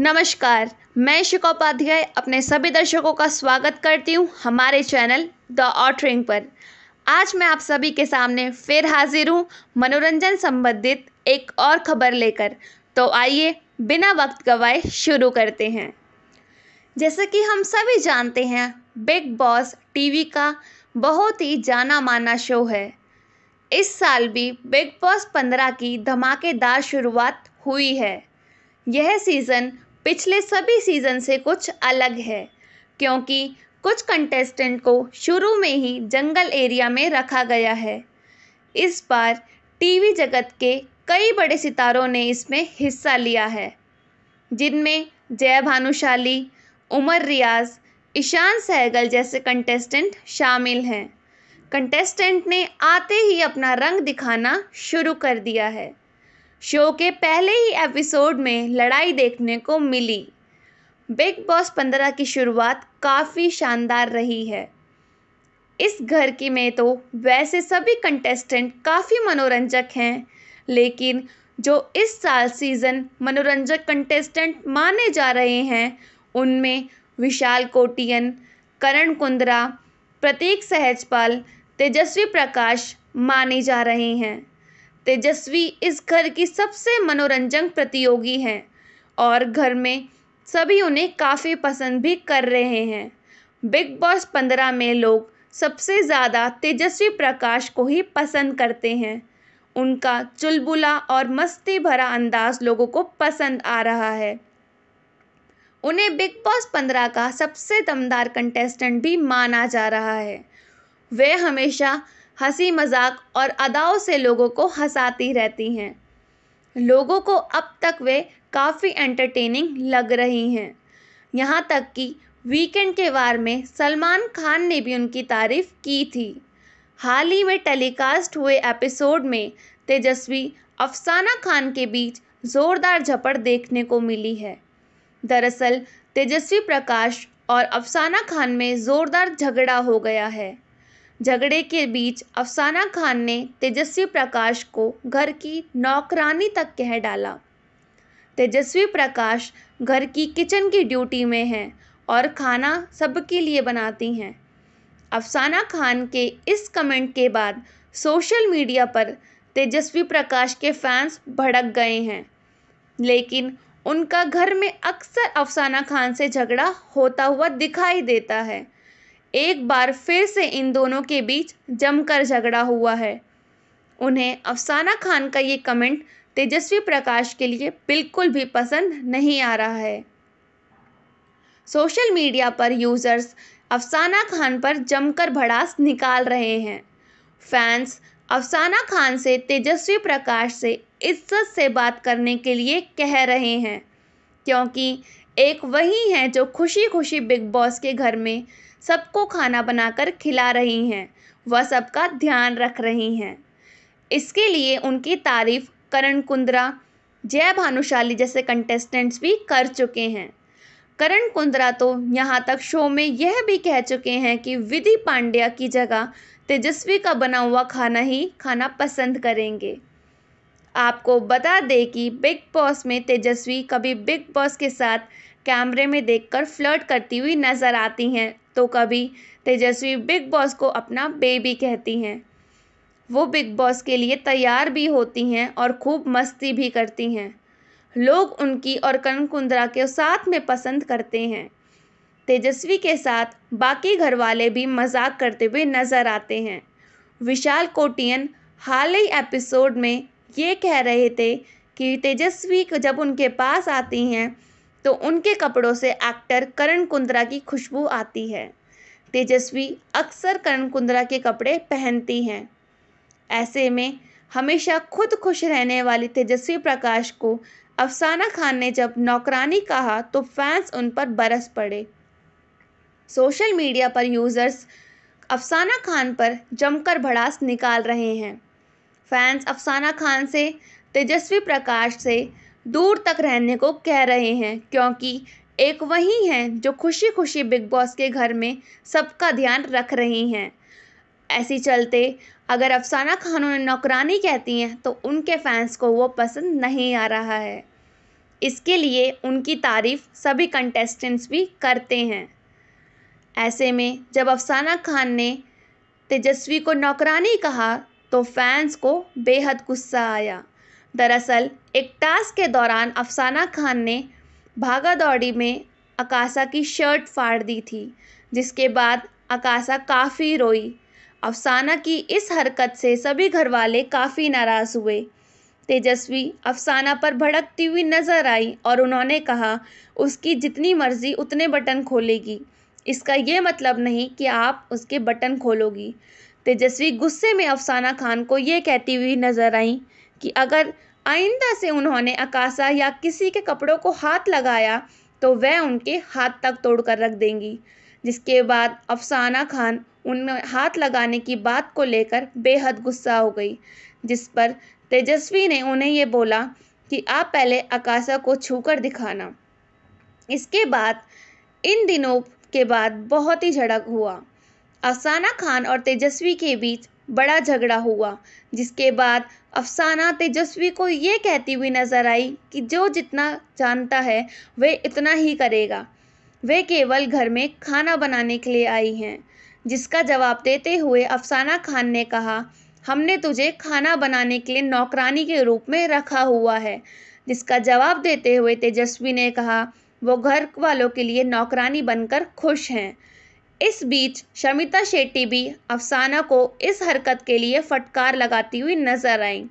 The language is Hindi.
नमस्कार मैं शिका उपाध्याय अपने सभी दर्शकों का स्वागत करती हूँ हमारे चैनल द ऑटरिंग पर आज मैं आप सभी के सामने फिर हाजिर हूँ मनोरंजन संबंधित एक और खबर लेकर तो आइए बिना वक्त गवाए शुरू करते हैं जैसे कि हम सभी जानते हैं बिग बॉस टीवी का बहुत ही जाना माना शो है इस साल भी बिग बॉस पंद्रह की धमाकेदार शुरुआत हुई है यह सीज़न पिछले सभी सीज़न से कुछ अलग है क्योंकि कुछ कंटेस्टेंट को शुरू में ही जंगल एरिया में रखा गया है इस बार टी वी जगत के कई बड़े सितारों ने इसमें हिस्सा लिया है जिनमें जया भानुशाली उमर रियाज ईशान सहगल जैसे कंटेस्टेंट शामिल हैं कंटेस्टेंट ने आते ही अपना रंग दिखाना शुरू कर दिया है शो के पहले ही एपिसोड में लड़ाई देखने को मिली बिग बॉस पंद्रह की शुरुआत काफ़ी शानदार रही है इस घर की में तो वैसे सभी कंटेस्टेंट काफ़ी मनोरंजक हैं लेकिन जो इस साल सीज़न मनोरंजक कंटेस्टेंट माने जा रहे हैं उनमें विशाल कोटियन करण कुंद्रा प्रतीक सहजपाल तेजस्वी प्रकाश माने जा रहे हैं तेजस्वी इस घर की सबसे मनोरंजक प्रतियोगी हैं और घर में सभी उन्हें काफ़ी पसंद भी कर रहे हैं बिग बॉस पंद्रह में लोग सबसे ज़्यादा तेजस्वी प्रकाश को ही पसंद करते हैं उनका चुलबुला और मस्ती भरा अंदाज लोगों को पसंद आ रहा है उन्हें बिग बॉस पंद्रह का सबसे दमदार कंटेस्टेंट भी माना जा रहा है वे हमेशा हंसी मज़ाक और अदाओं से लोगों को हंसाती रहती हैं लोगों को अब तक वे काफ़ी एंटरटेनिंग लग रही हैं यहाँ तक कि वीकेंड के वार में सलमान खान ने भी उनकी तारीफ़ की थी हाल ही में टेलीकास्ट हुए एपिसोड में तेजस्वी अफसाना खान के बीच ज़ोरदार झपड़ देखने को मिली है दरअसल तेजस्वी प्रकाश और अफसाना खान में ज़ोरदार झगड़ा हो गया है झगड़े के बीच अफसाना खान ने तेजस्वी प्रकाश को घर की नौकरानी तक कह डाला तेजस्वी प्रकाश घर की किचन की ड्यूटी में है और खाना सबके लिए बनाती हैं अफसाना खान के इस कमेंट के बाद सोशल मीडिया पर तेजस्वी प्रकाश के फैंस भड़क गए हैं लेकिन उनका घर में अक्सर अफसाना खान से झगड़ा होता हुआ दिखाई देता है एक बार फिर से इन दोनों के बीच जमकर झगड़ा हुआ है उन्हें अफसाना खान का ये कमेंट तेजस्वी प्रकाश के लिए बिल्कुल भी पसंद नहीं आ रहा है सोशल मीडिया पर यूज़र्स अफसाना खान पर जमकर भड़ास निकाल रहे हैं फैंस अफसाना खान से तेजस्वी प्रकाश से इज्जत से बात करने के लिए कह रहे हैं क्योंकि एक वही हैं जो खुशी खुशी बिग बॉस के घर में सबको खाना बनाकर खिला रही हैं व सबका ध्यान रख रही हैं इसके लिए उनकी तारीफ करण कुंद्रा जय भानुशाली जैसे कंटेस्टेंट्स भी कर चुके हैं करण कुंद्रा तो यहाँ तक शो में यह भी कह चुके हैं कि विधि पांड्या की जगह तेजस्वी का बना हुआ खाना ही खाना पसंद करेंगे आपको बता दें कि बिग बॉस में तेजस्वी कभी बिग बॉस के साथ कैमरे में देखकर फ्लर्ट करती हुई नजर आती हैं तो कभी तेजस्वी बिग बॉस को अपना बेबी कहती हैं वो बिग बॉस के लिए तैयार भी होती हैं और खूब मस्ती भी करती हैं लोग उनकी और कर्ण कुंद्रा के साथ में पसंद करते हैं तेजस्वी के साथ बाकी घर वाले भी मजाक करते हुए नजर आते हैं विशाल कोटियन हाल ही एपिसोड में ये कह रहे थे कि तेजस्वी जब उनके पास आती हैं तो उनके कपड़ों से एक्टर करण कुंद्रा की खुशबू आती है तेजस्वी अक्सर करण कुंद्रा के कपड़े पहनती हैं ऐसे में हमेशा खुद खुश रहने वाली तेजस्वी प्रकाश को अफसाना खान ने जब नौकरानी कहा तो फैंस उन पर बरस पड़े सोशल मीडिया पर यूज़र्स अफसाना खान पर जमकर भड़ास निकाल रहे हैं फैंस अफसाना खान से तेजस्वी प्रकाश से दूर तक रहने को कह रहे हैं क्योंकि एक वही हैं जो खुशी खुशी बिग बॉस के घर में सबका ध्यान रख रही हैं ऐसी चलते अगर अफसाना खान उन्हें नौकरानी कहती हैं तो उनके फैंस को वो पसंद नहीं आ रहा है इसके लिए उनकी तारीफ सभी कंटेस्टेंट्स भी करते हैं ऐसे में जब अफसाना खान ने तेजस्वी को नौकरानी कहा तो फैंस को बेहद गुस्सा आया दरअसल एक टास्क के दौरान अफसाना खान ने भागा दौड़ी में अकाशा की शर्ट फाड़ दी थी जिसके बाद अकाशा काफ़ी रोई अफसाना की इस हरकत से सभी घरवाले काफ़ी नाराज़ हुए तेजस्वी अफसाना पर भड़कती हुई नज़र आई और उन्होंने कहा उसकी जितनी मर्ज़ी उतने बटन खोलेगी इसका ये मतलब नहीं कि आप उसके बटन खोलोगी तेजस्वी गुस्से में अफसाना खान को ये कहती हुई नजर आई कि अगर आइंदा से उन्होंने अकाशा या किसी के कपड़ों को हाथ लगाया तो वह उनके हाथ तक तोड़ कर रख देंगी जिसके बाद अफसाना खान उन हाथ लगाने की बात को लेकर बेहद गुस्सा हो गई जिस पर तेजस्वी ने उन्हें ये बोला कि आप पहले अकाशा को छू दिखाना इसके बाद इन दिनों के बाद बहुत ही झड़प हुआ अफसाना खान और तेजस्वी के बीच बड़ा झगड़ा हुआ जिसके बाद अफसाना तेजस्वी को ये कहती हुई नज़र आई कि जो जितना जानता है वे इतना ही करेगा वे केवल घर में खाना बनाने के लिए आई हैं जिसका जवाब देते हुए अफसाना खान ने कहा हमने तुझे खाना बनाने के लिए नौकरानी के रूप में रखा हुआ है जिसका जवाब देते हुए तेजस्वी ने कहा वो घर वालों के लिए नौकरानी बनकर खुश हैं इस बीच शमिता शेट्टी भी अफसाना को इस हरकत के लिए फटकार लगाती हुई नजर आईं